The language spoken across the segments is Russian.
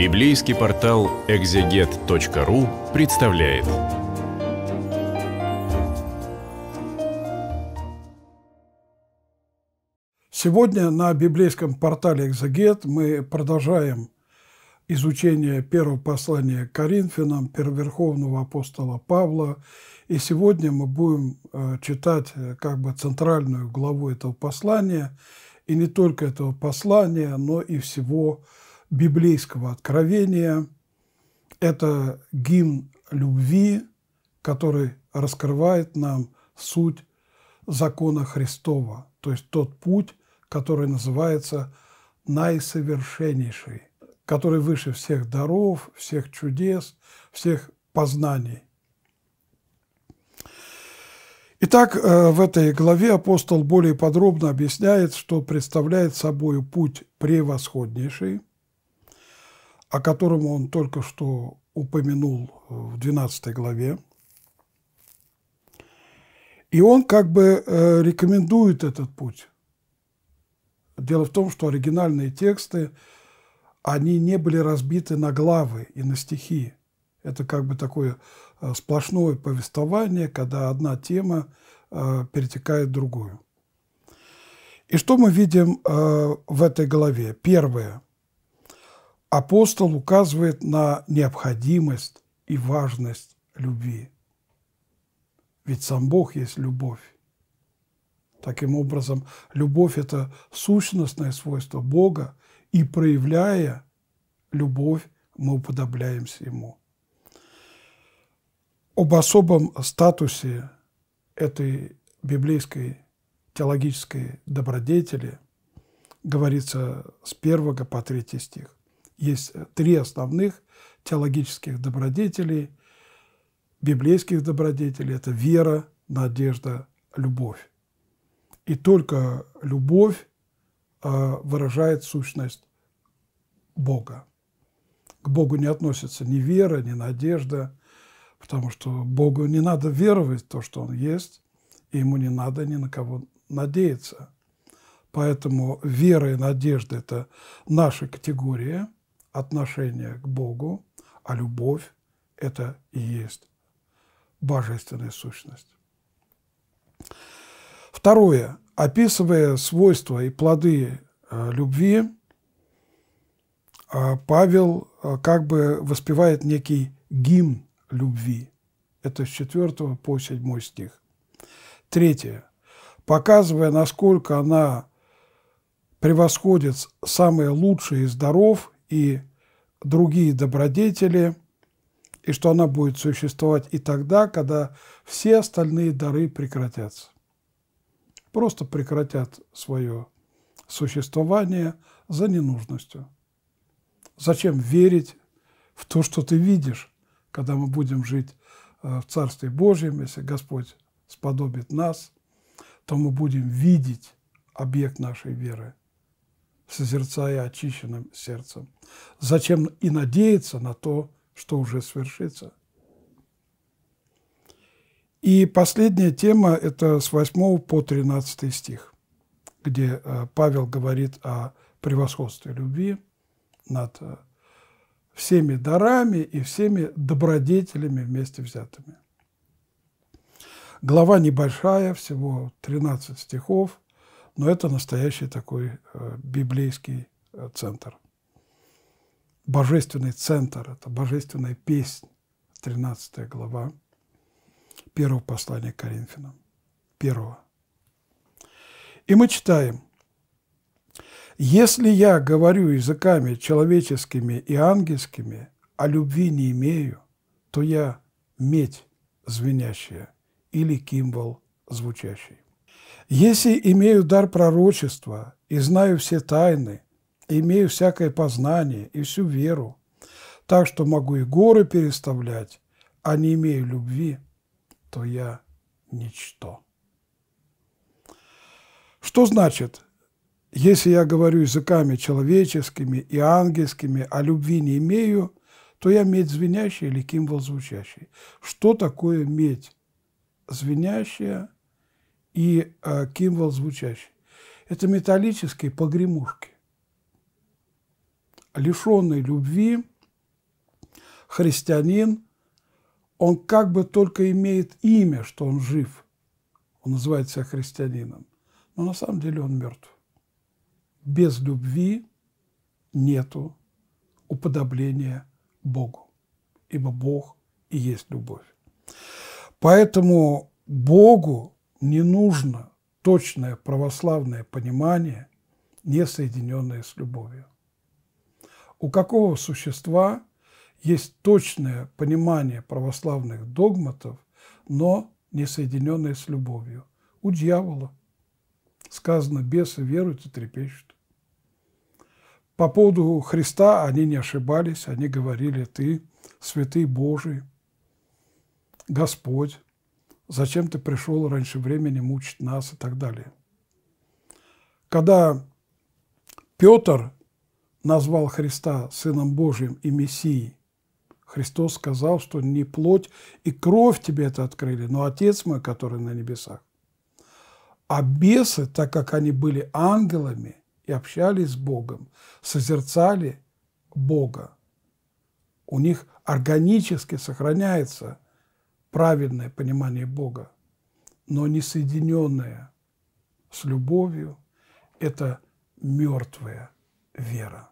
Библейский портал экзегет.ру представляет. Сегодня на библейском портале «Экзегет» мы продолжаем изучение первого послания к Коринфянам первоверховного апостола Павла. И сегодня мы будем э, читать э, как бы центральную главу этого послания, и не только этого послания, но и всего послания библейского откровения. Это гимн любви, который раскрывает нам суть закона Христова, то есть тот путь, который называется наисовершеннейший, который выше всех даров, всех чудес, всех познаний. Итак, э, в этой главе апостол более подробно объясняет, что представляет собой путь превосходнейший – о котором он только что упомянул э, в 12 главе. И он как бы э, рекомендует этот путь. Дело в том, что оригинальные тексты, они не были разбиты на главы и на стихи. Это как бы такое э, сплошное повествование, когда одна тема перетекает в другую. И что мы видим в этой главе? Первое – апостол указывает на необходимость и важность любви. Ведь сам Бог есть любовь. Таким образом, любовь – это сущностное свойство Бога, и проявляя любовь, мы уподобляемся Ему. Об особом статусе этой библейской теологической добродетели говорится с 1 по 3 стих. Есть э, три основных теологических добродетелей, библейских добродетелей – это вера, надежда, любовь. И только любовь а, выражает сущность Бога. К Богу не относится ни вера, ни надежда, потому что Богу не надо веровать в то, что Он есть, и Ему не надо ни на кого надеяться. Поэтому вера и надежда – это наша категория – отношение к Богу, а любовь – это и есть божественная сущность. Второе. Описывая свойства и плоды э, любви, э, Павел э, как бы воспевает некий гимн любви. Это с 4 по 7 стих. Третье. Показывая, насколько она превосходит самые лучшие из даров и другие добродетели, и что она будет существовать и тогда, когда все остальные дары прекратятся. Просто прекратят свое существование за ненужностью. Зачем верить в то, что ты видишь, когда мы будем жить э, в Царстве Божьем, если Господь сподобит нас, то мы будем видеть объект нашей веры – созерцая очищенным сердцем. Зачем и надеяться на то, что уже свершится. И последняя тема – это с 8 по 13 стих, где э, Павел говорит о превосходстве любви над э, всеми дарами и всеми добродетелями вместе взятыми. Глава небольшая, всего 13 стихов, но это настоящий такой э, библейский э, центр. Божественный центр – это божественная песнь, 13 глава первого послания к Коринфянам. Первого. И мы читаем. «Если я говорю языками человеческими и ангельскими, а любви не имею, то я медь звенящая или кимвол звучащий». Если имею дар пророчества и знаю все тайны, имею всякое познание и всю веру, так что могу и горы переставлять, а не имею любви, то я ничто. Что значит, если я говорю языками человеческими и ангельскими, а любви не имею, то я медь звенящая или кимвол звучащий? Что такое медь? Звенящая – и э, кимвал звучащий. Это металлические погремушки, лишенный любви, христианин, он как бы только имеет имя, что он жив, он называет себя христианином, но на самом деле он мертв. Без любви нету уподобления Богу, ибо Бог и есть любовь. Поэтому Богу не нужно точное православное понимание, не соединенное с любовью. У какого существа есть точное понимание православных догматов, но не соединенное с любовью? У дьявола. Сказано, бесы веруют и трепещут. По поводу Христа они не ошибались, они говорили, ты святый Божий, Господь зачем ты пришел раньше времени мучить нас и так далее. Когда Петр назвал Христа Сыном Божьим и Мессией, Христос сказал, что не плоть и кровь тебе это открыли, но Отец мой, который на небесах. А бесы, так как они были ангелами и общались с Богом, созерцали Бога, у них органически сохраняется – правильное понимание Бога, но не соединенное с любовью, это мертвая вера.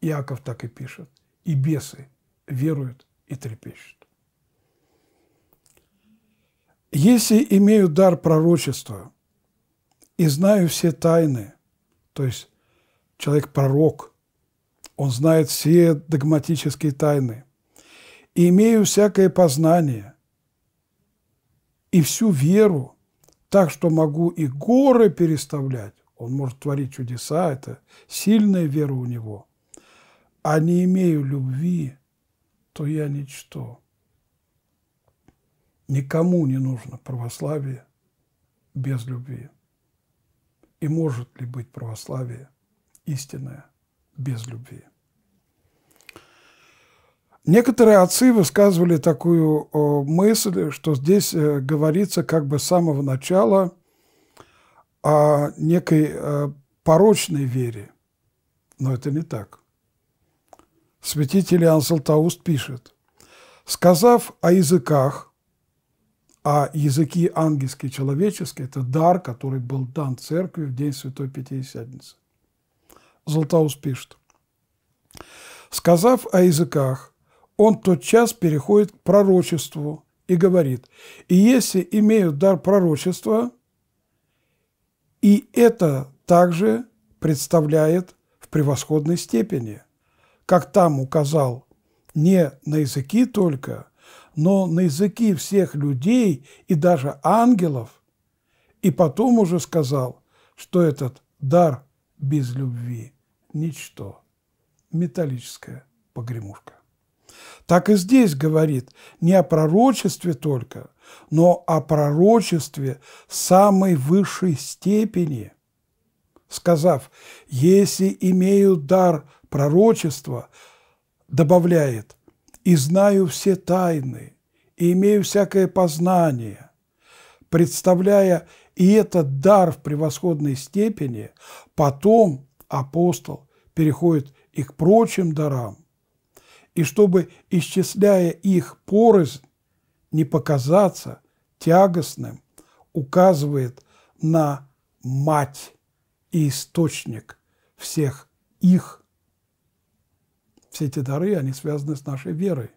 Иаков так и пишет. И бесы веруют и трепещут. Если имею дар пророчества и знаю все тайны, то есть человек пророк, он знает все догматические тайны, и имею всякое познание и всю веру, так что могу и горы переставлять, он может творить чудеса, это сильная вера у него, а не имею любви, то я ничто. Никому не нужно православие без любви. И может ли быть православие истинное без любви? Некоторые отцы высказывали такую э, мысль, что здесь э, говорится как бы с самого начала о некой э, порочной вере. Но это не так. Святитель Иоанн Тауст пишет, «Сказав о языках, а языки ангельские и человеческие – это дар, который был дан церкви в день Святой Пятидесятницы». Златоуст пишет, «Сказав о языках – он тотчас переходит к пророчеству и говорит, «И если имеют дар пророчества, и это также представляет в превосходной степени, как там указал, не на языки только, но на языки всех людей и даже ангелов, и потом уже сказал, что этот дар без любви – ничто, металлическая погремушка. Так и здесь говорит не о пророчестве только, но о пророчестве самой высшей степени, сказав, если имею дар пророчества, добавляет, и знаю все тайны, и имею всякое познание, представляя и этот дар в превосходной степени, потом апостол переходит и к прочим дарам, и чтобы, исчисляя их порознь, не показаться тягостным, указывает на мать и источник всех их. Все эти дары, они связаны с нашей верой.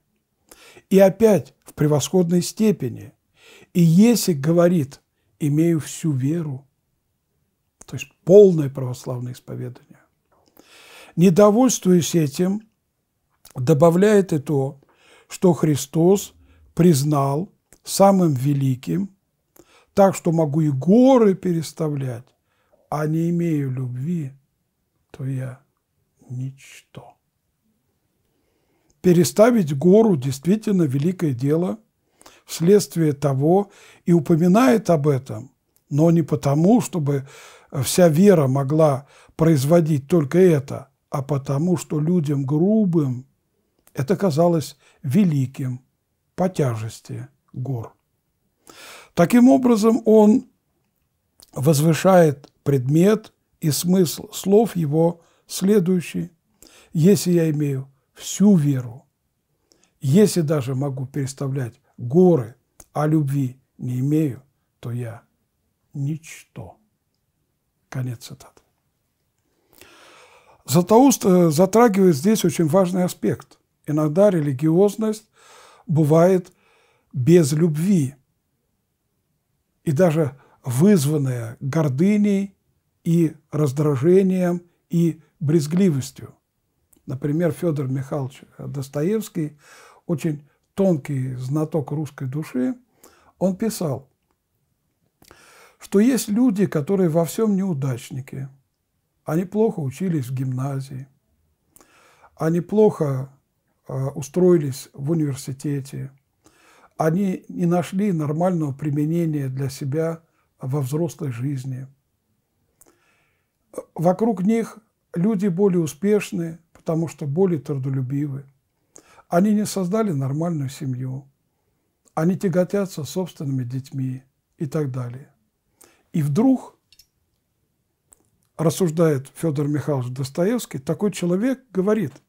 И опять в превосходной степени. И если говорит, имею всю веру, то есть полное православное исповедание, недовольствуясь этим – добавляет и то, что Христос признал самым великим, так что могу и горы переставлять, а не имею любви, то я ничто. Переставить гору действительно великое дело вследствие того и упоминает об этом, но не потому, чтобы вся вера могла производить только это, а потому, что людям грубым это казалось великим по тяжести гор. Таким образом, он возвышает предмет и смысл слов его следующий. Если я имею всю веру, если даже могу переставлять горы, а любви не имею, то я ничто. Конец цитаты. Златоуст э, затрагивает здесь очень важный аспект. Иногда религиозность бывает без любви и даже вызванная гордыней и раздражением и брезгливостью. Например, Федор Михайлович Достоевский, очень тонкий знаток русской души, он писал, что есть люди, которые во всем неудачники. Они плохо учились в гимназии, они плохо Э, устроились в университете, они не нашли нормального применения для себя во взрослой жизни. Вокруг них люди более успешные, потому что более трудолюбивы. Они не создали нормальную семью. Они тяготятся собственными детьми и так далее. И вдруг, рассуждает Федор Михайлович Достоевский, такой человек говорит –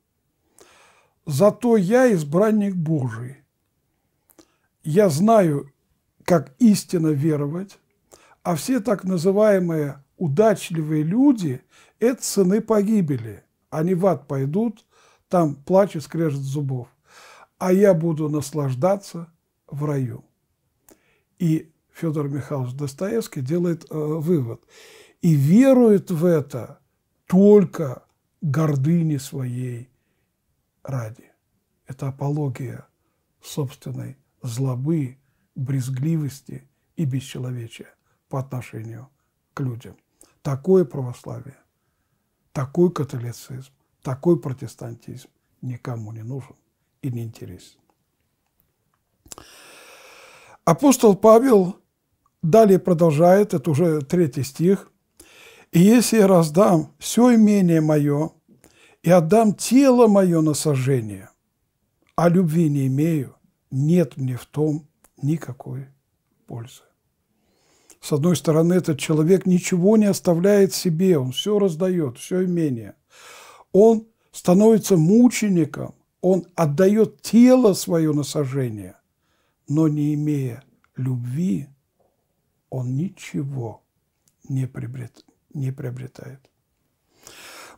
Зато я избранник Божий. Я знаю, как истинно веровать, а все так называемые удачливые люди – это сыны погибели. Они в ад пойдут, там плач и скрежет зубов. А я буду наслаждаться в раю. И Федор Михайлович Достоевский делает э, вывод. И верует в это только гордыни своей ради. Это апология собственной злобы, брезгливости и бесчеловечия по отношению к людям. Такое православие, такой католицизм, такой протестантизм никому не нужен и не интересен. Апостол Павел далее продолжает, это уже третий стих, «И если я раздам все имение мое и отдам тело мое на сожжение, а любви не имею, нет мне в том никакой пользы. С одной стороны, этот человек ничего не оставляет себе, он все раздает, все имение. Он становится мучеником, он отдает тело свое на сожжение, но не имея любви, он ничего не, не приобретает.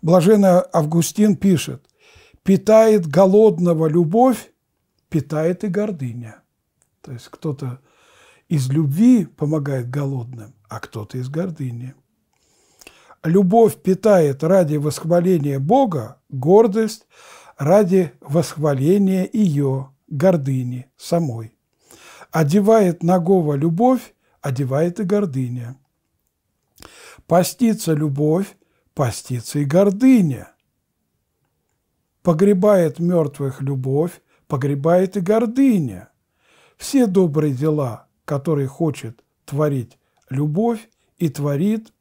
Блаженный Августин пишет, «Питает голодного любовь, питает и гордыня». То есть кто-то из любви помогает голодным, а кто-то из гордыни. Любовь питает ради восхваления Бога, гордость ради восхваления ее, гордыни, самой. Одевает нагого любовь, одевает и гордыня. Постится любовь, постится и гордыня. Погребает мертвых любовь, погребает и гордыня. Все добрые дела, которые хочет творить любовь и творит,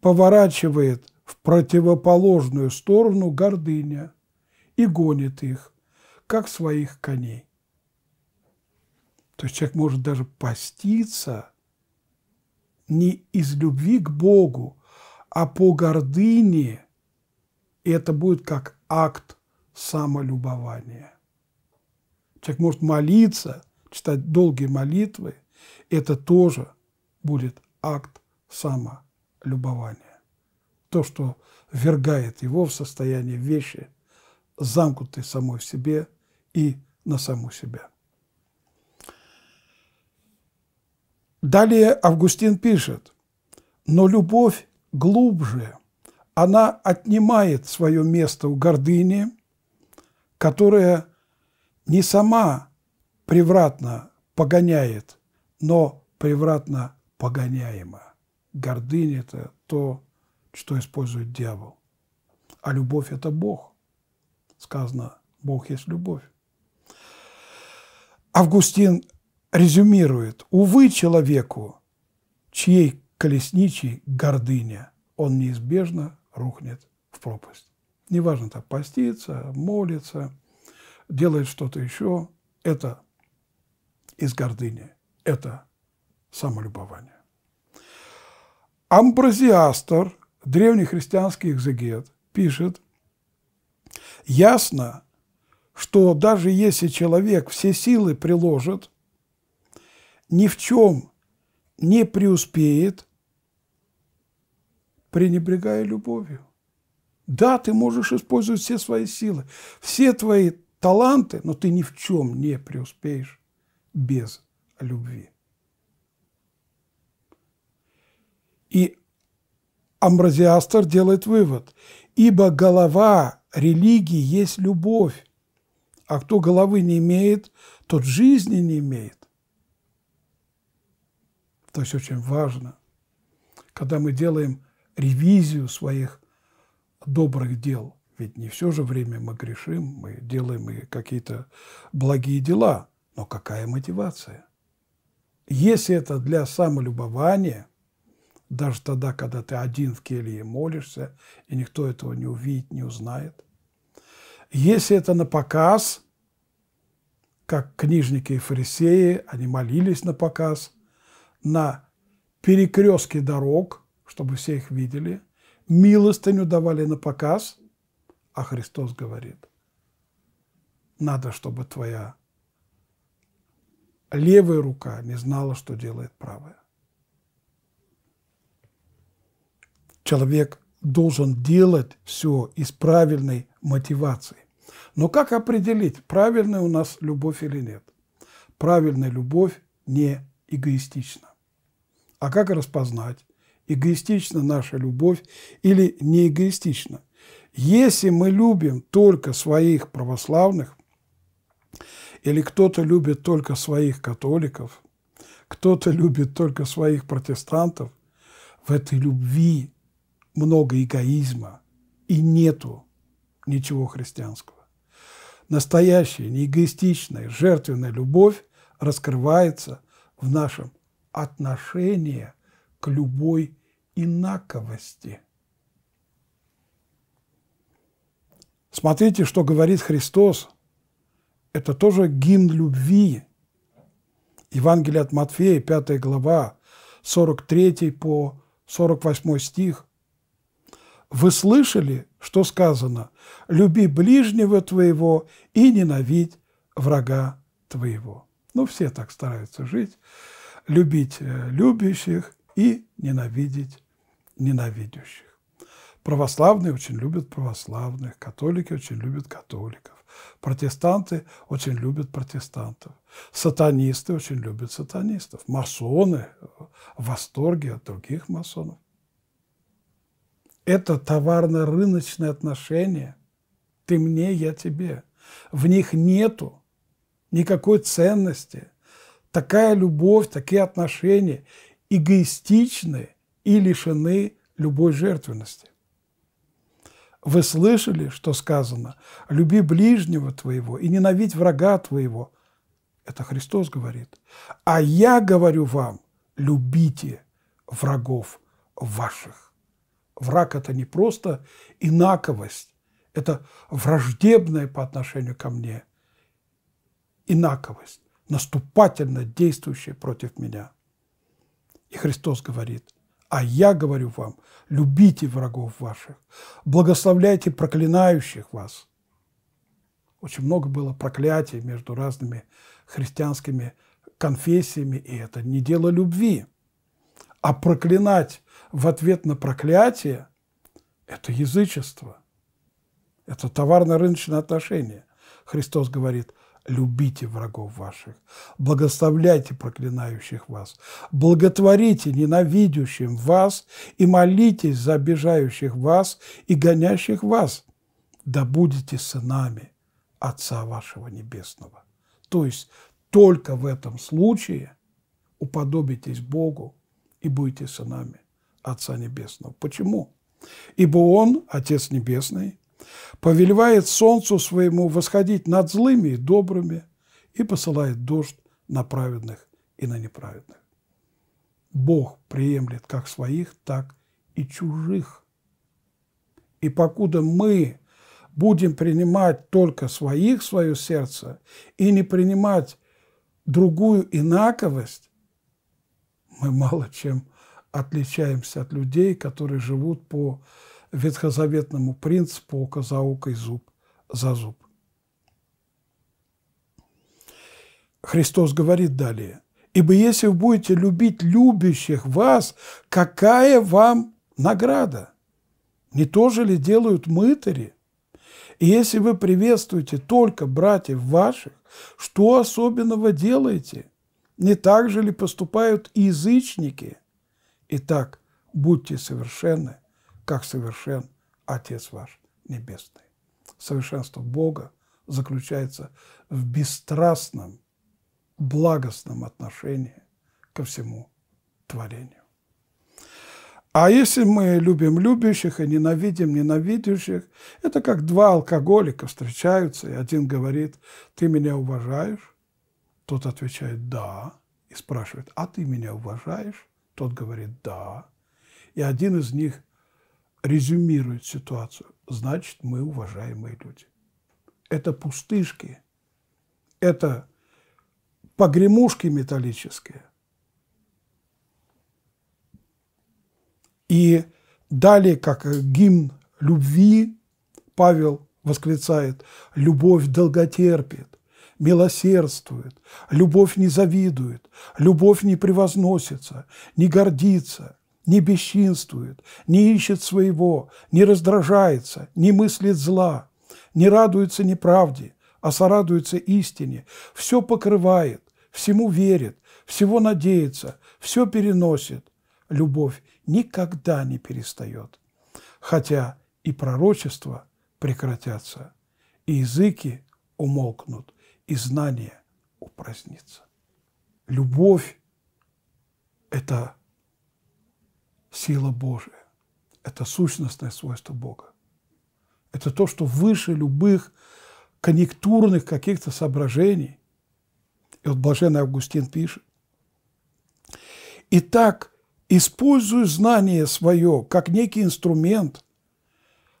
поворачивает в противоположную сторону гордыня и гонит их, как своих коней. То есть человек может даже поститься не из любви к Богу, а по гордыне это будет как акт самолюбования. Человек может молиться, читать долгие молитвы, это тоже будет акт самолюбования. То, что ввергает его в состояние вещи, замкнутой самой в себе и на саму себя. Далее Августин пишет, но любовь глубже. Она отнимает свое место у гордыни, которая не сама превратно погоняет, но превратно погоняема. Гордыня – это то, что использует дьявол. А любовь – это Бог. Сказано, Бог есть любовь. Августин резюмирует, увы человеку, чьей колесничий гордыня, он неизбежно рухнет в пропасть. Неважно, так постится, молится, делает что-то еще, это из гордыни, это самолюбование. Амбразиастор, древний христианский экзегет, пишет, ясно, что даже если человек все силы приложит, ни в чем не преуспеет – пренебрегая любовью. Да, ты можешь использовать все свои силы, все твои таланты, но ты ни в чем не преуспеешь без любви. И Амбразиастер делает вывод, ибо голова религии есть любовь, а кто головы не имеет, тот жизни не имеет. То есть очень важно, когда мы делаем ревизию своих добрых дел. Ведь не все же время мы грешим, мы делаем и какие-то благие дела. Но какая мотивация? Если это для самолюбования, даже тогда, когда ты один в келье молишься, и никто этого не увидит, не узнает. Если это на показ, как книжники и фарисеи, они молились на показ, на перекрестке дорог – чтобы все их видели, милостыню давали на показ, а Христос говорит, надо, чтобы твоя левая рука не знала, что делает правая. Человек должен делать все из правильной мотивации. Но как определить, правильная у нас любовь или нет? Правильная любовь не эгоистична. А как распознать, эгоистична наша любовь или не эгоистична. Если мы любим только своих православных, или кто-то любит только своих католиков, кто-то любит только своих протестантов, в этой любви много эгоизма и нету ничего христианского. Настоящая, неэгоистичная, жертвенная любовь раскрывается в нашем отношении к любой инаковости. Смотрите, что говорит Христос. Это тоже гимн любви. Евангелие от Матфея, 5 глава, 43 по 48 стих. «Вы слышали, что сказано? Люби ближнего твоего и ненавидь врага твоего». Ну, все так стараются жить, любить э, любящих и ненавидеть ненавидящих. Православные очень любят православных, католики очень любят католиков, протестанты очень любят протестантов, сатанисты очень любят сатанистов, масоны в восторге от других масонов. Это товарно-рыночные отношения. Ты мне, я тебе. В них нету никакой ценности. Такая любовь, такие отношения эгоистичны – и лишены любой жертвенности. Вы слышали, что сказано? Люби ближнего твоего и ненавидь врага твоего. Это Христос говорит. А я говорю вам, любите врагов ваших. Враг – это не просто инаковость, это враждебное по отношению ко мне инаковость, наступательно действующая против меня. И Христос говорит – а я говорю вам, любите врагов ваших, благословляйте проклинающих вас. Очень много было проклятий между разными христианскими конфессиями, и это не дело любви. А проклинать в ответ на проклятие – это язычество. Это товарно-рыночные отношения. Христос говорит, любите врагов ваших, благоставляйте проклинающих вас, благотворите ненавидящим вас и молитесь за обижающих вас и гонящих вас, да будете сынами Отца вашего Небесного. То есть только в этом случае уподобитесь Богу и будете сынами Отца Небесного. Почему? Ибо Он, Отец Небесный, повелевает солнцу своему восходить над злыми и добрыми и посылает дождь на праведных и на неправедных. Бог приемлет как своих, так и чужих. И покуда мы будем принимать только своих свое сердце и не принимать другую инаковость, мы мало чем отличаемся от людей, которые живут по ветхозаветному принципу «Око за око и зуб за зуб». Христос говорит далее, «Ибо если вы будете любить любящих вас, какая вам награда? Не то же ли делают мытари? И если вы приветствуете только братьев ваших, что особенного делаете? Не так же ли поступают и язычники? Итак, будьте совершенны, как совершен Отец ваш Небесный. Совершенство Бога заключается в бесстрастном, благостном отношении ко всему творению. А если мы любим любящих и ненавидим ненавидящих, это как два алкоголика встречаются, и один говорит, ты меня уважаешь? Тот отвечает, да, и спрашивает, а ты меня уважаешь? Тот говорит, да. И один из них резюмирует ситуацию, значит, мы уважаемые люди. Это пустышки, это погремушки металлические. И далее, как гимн любви, Павел восклицает, любовь долготерпит, милосердствует, любовь не завидует, любовь не превозносится, не гордится, не бесчинствует, не ищет своего, не раздражается, не мыслит зла, не радуется неправде, а сорадуется истине, все покрывает, всему верит, всего надеется, все переносит. Любовь никогда не перестает, хотя и пророчества прекратятся, и языки умолкнут, и знание упразднится. Любовь – это сила Божия. Это сущностное свойство Бога. Это то, что выше любых конъюнктурных каких-то соображений. И вот Блаженный Августин пишет. Итак, используй знание свое как некий инструмент,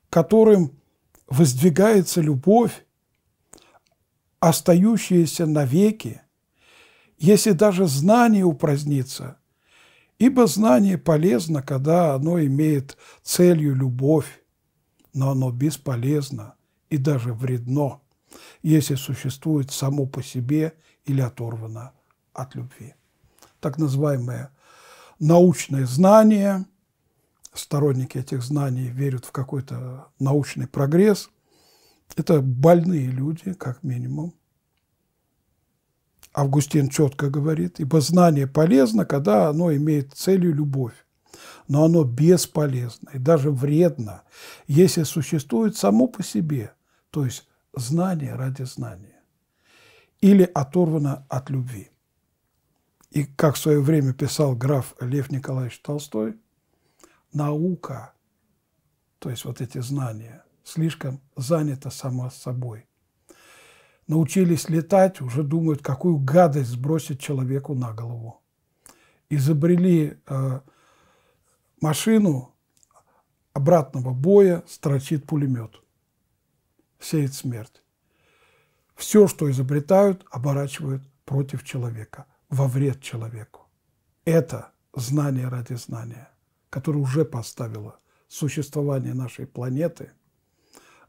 которым воздвигается любовь, остающаяся навеки, если даже знание упразднится, Ибо знание полезно, когда оно имеет целью любовь, но оно бесполезно и даже вредно, если существует само по себе или оторвано от любви. Так называемое научное знание, сторонники этих знаний верят в какой-то научный прогресс, это больные люди, как минимум, Августин четко говорит, ибо знание полезно, когда оно имеет целью любовь, но оно бесполезно и даже вредно, если существует само по себе, то есть знание ради знания, или оторвано от любви. И как в свое время писал граф Лев Николаевич Толстой, наука, то есть вот эти знания, слишком занята сама собой – научились летать, уже думают, какую гадость сбросить человеку на голову. Изобрели э, машину обратного боя, строчит пулемет, сеет смерть. Все, что изобретают, оборачивают против человека, во вред человеку. Это знание ради знания, которое уже поставило существование нашей планеты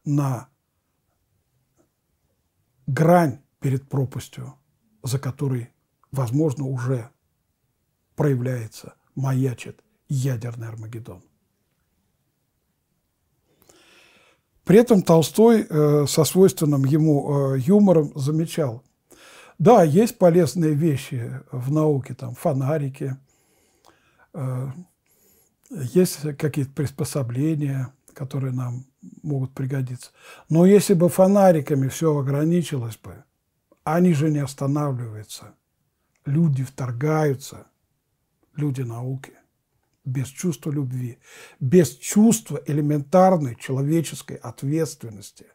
на грань перед пропастью, за которой, возможно, уже проявляется, маячит ядерный Армагеддон. При этом Толстой э, со свойственным ему э, юмором замечал, да, есть полезные вещи в науке, там фонарики, э, есть какие-то приспособления – которые нам могут пригодиться. Но если бы фонариками все ограничилось бы, они же не останавливаются. Люди вторгаются, люди науки, без чувства любви, без чувства элементарной человеческой ответственности,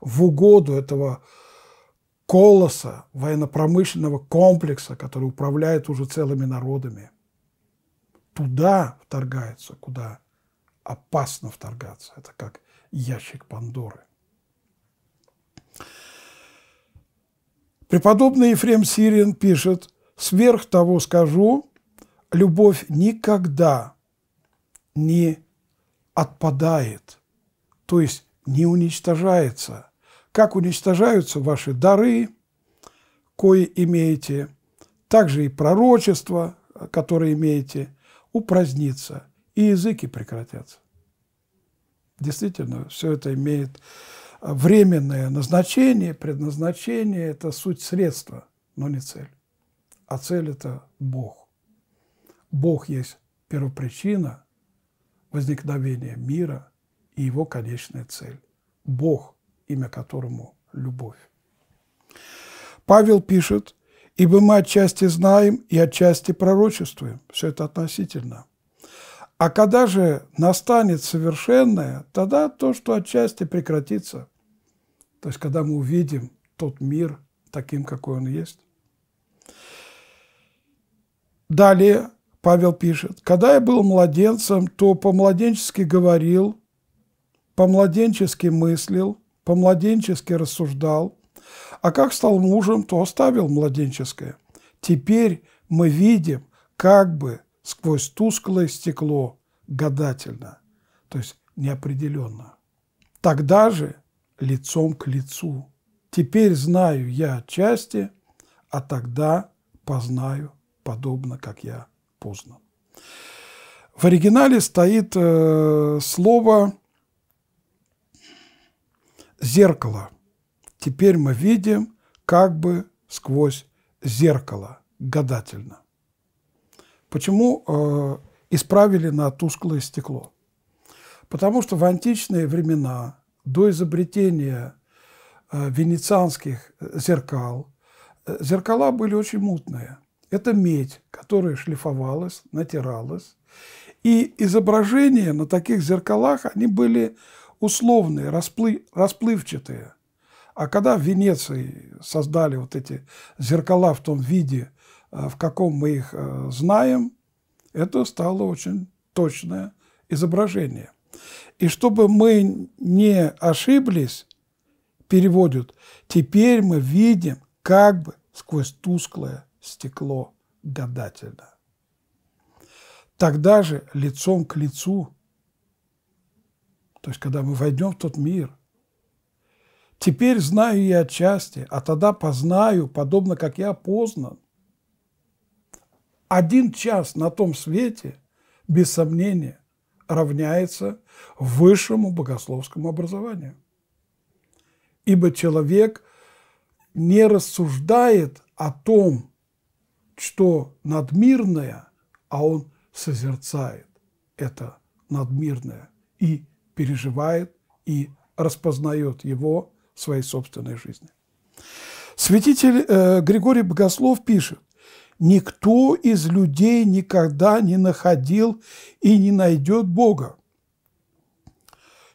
в угоду этого колоса военно-промышленного комплекса, который управляет уже целыми народами. Туда вторгаются, куда опасно вторгаться. Это как ящик Пандоры. Преподобный Ефрем Сирин пишет, «Сверх того скажу, любовь никогда не отпадает, то есть не уничтожается. Как уничтожаются ваши дары, кои имеете, также и пророчество, которое имеете, упразднится и языки прекратятся. Действительно, все это имеет а, временное назначение, предназначение – это суть средства, но не цель. А цель – это Бог. Бог есть первопричина возникновения мира и его конечная цель. Бог, имя которому – любовь. Павел пишет, «Ибо мы отчасти знаем и отчасти пророчествуем». Все это относительно – а когда же настанет совершенное, тогда то, что отчасти прекратится. То есть, когда мы увидим тот мир таким, какой он есть. Далее Павел пишет, «Когда я был младенцем, то по-младенчески говорил, по-младенчески мыслил, по-младенчески рассуждал, а как стал мужем, то оставил младенческое. Теперь мы видим, как бы – сквозь тусклое стекло гадательно, то есть неопределенно. Тогда же лицом к лицу. Теперь знаю я отчасти, а тогда познаю подобно, как я поздно. В оригинале стоит э, слово «зеркало». Теперь мы видим как бы сквозь зеркало гадательно. Почему э, исправили на тусклое стекло? Потому что в античные времена, до изобретения э, венецианских э, зеркал, э, зеркала были очень мутные. Это медь, которая шлифовалась, натиралась. И изображения на таких зеркалах, они были условные, расплы, расплывчатые. А когда в Венеции создали вот эти зеркала в том виде, а в каком мы их э, знаем, это стало очень точное изображение. И чтобы мы не ошиблись, переводят, теперь мы видим как бы сквозь тусклое стекло гадательно. Тогда же лицом к лицу, то есть когда мы войдем в тот мир, теперь знаю я отчасти, а тогда познаю, подобно как я познан – один час на том свете, без сомнения, равняется высшему богословскому образованию. Ибо человек не рассуждает о том, что надмирное, а он созерцает это надмирное и переживает, и распознает его в своей собственной жизни. Святитель э, Григорий Богослов пишет, никто из людей никогда не находил и не найдет Бога.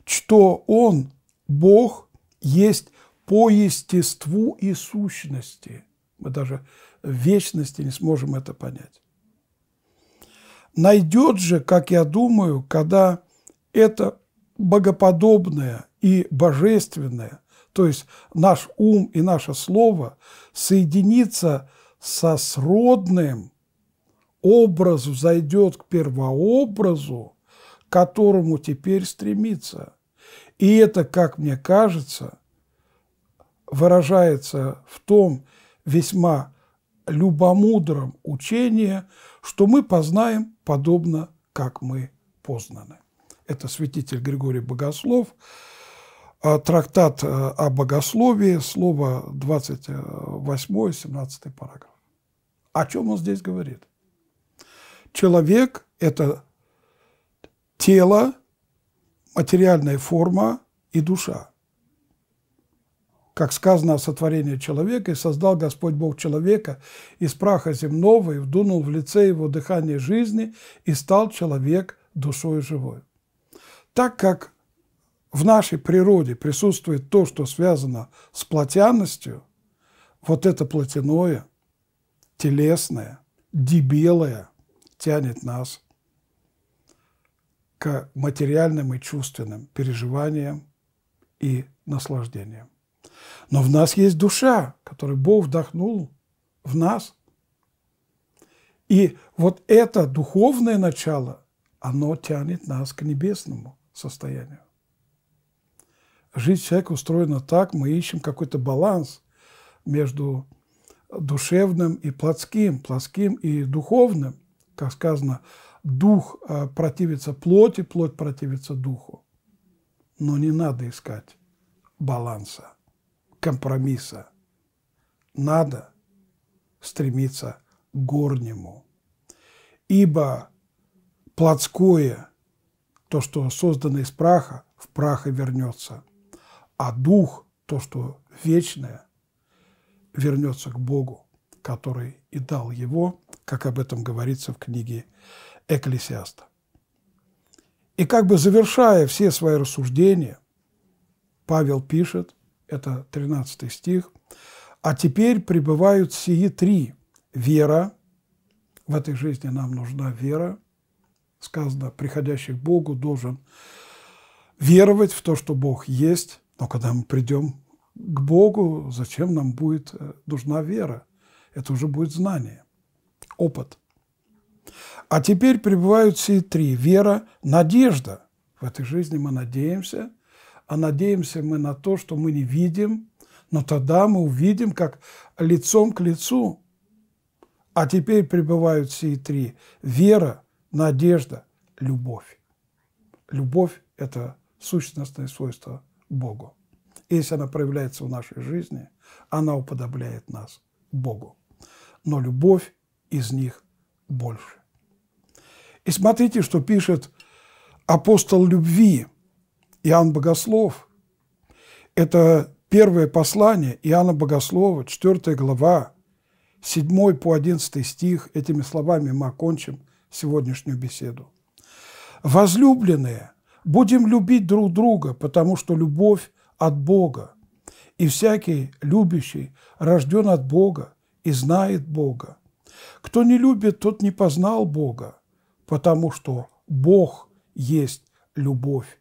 Что Он, Бог, есть по естеству и сущности. Мы даже в вечности не сможем это понять. Найдет же, как я думаю, когда это богоподобное и божественное, то есть наш ум и наше слово, соединится со сродным образу зайдет к первообразу, к которому теперь стремится. И это, как мне кажется, выражается в том весьма любомудром учении, что мы познаем подобно, как мы познаны. Это святитель Григорий Богослов, а, трактат а, о богословии, слово 28-17 параграф. О чем он здесь говорит? Человек – это тело, материальная форма и душа. Как сказано о сотворении человека, и создал Господь Бог человека из праха земного, и вдунул в лице его дыхание жизни, и стал человек душой живой. Так как в нашей природе присутствует то, что связано с плотяностью, вот это плотяное – телесное, дебелое тянет нас к материальным и чувственным переживаниям и наслаждениям. Но в нас есть душа, которую Бог вдохнул в нас. И вот это духовное начало, оно тянет нас к небесному состоянию. Жизнь человека устроена так, мы ищем какой-то баланс между душевным и плотским, плотским и духовным. Как сказано, дух э, противится плоти, плоть противится духу. Но не надо искать баланса, компромисса. Надо стремиться к горнему. Ибо плотское, то, что создано из праха, в прах и вернется. А дух, то, что вечное, вернется к Богу, который и дал его, как об этом говорится в книге Экклесиаста. И как бы завершая все свои рассуждения, Павел пишет, это 13 стих, «А теперь пребывают сии три – вера, в этой жизни нам нужна вера, сказано, приходящий к Богу должен веровать в то, что Бог есть, но когда мы придем к Богу, зачем нам будет э, нужна вера? Это уже будет знание, опыт. А теперь прибывают все три. Вера, надежда. В этой жизни мы надеемся, а надеемся мы на то, что мы не видим, но тогда мы увидим, как лицом к лицу. А теперь прибывают все три. Вера, надежда, любовь. Любовь – это сущностное свойство Богу если она проявляется в нашей жизни, она уподобляет нас Богу. Но любовь из них больше. И смотрите, что пишет апостол любви Иоанн Богослов. Это первое послание Иоанна Богослова, 4 глава, 7 по 11 стих. Этими словами мы окончим сегодняшнюю беседу. «Возлюбленные, будем любить друг друга, потому что любовь от Бога. И всякий любящий рожден от Бога и знает Бога. Кто не любит, тот не познал Бога, потому что Бог есть любовь.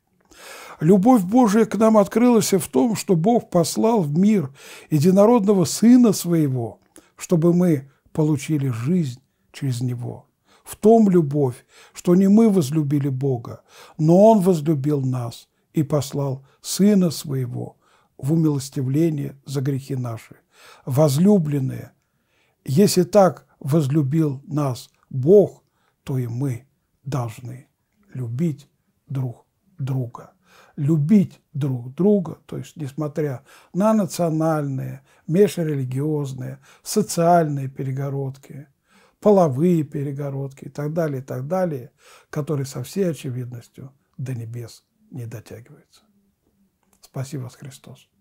Любовь Божия к нам открылась в том, что Бог послал в мир единородного Сына Своего, чтобы мы получили жизнь через Него. В том любовь, что не мы возлюбили Бога, но Он возлюбил нас – и послал Сына Своего в умилостивление за грехи наши. Возлюбленные, если так возлюбил нас Бог, то и мы должны любить друг друга. Любить друг друга, то есть несмотря на национальные, межрелигиозные, социальные перегородки, половые перегородки и так далее, и так далее, которые со всей очевидностью до небес не дотягивается. Спасибо, вас, Христос.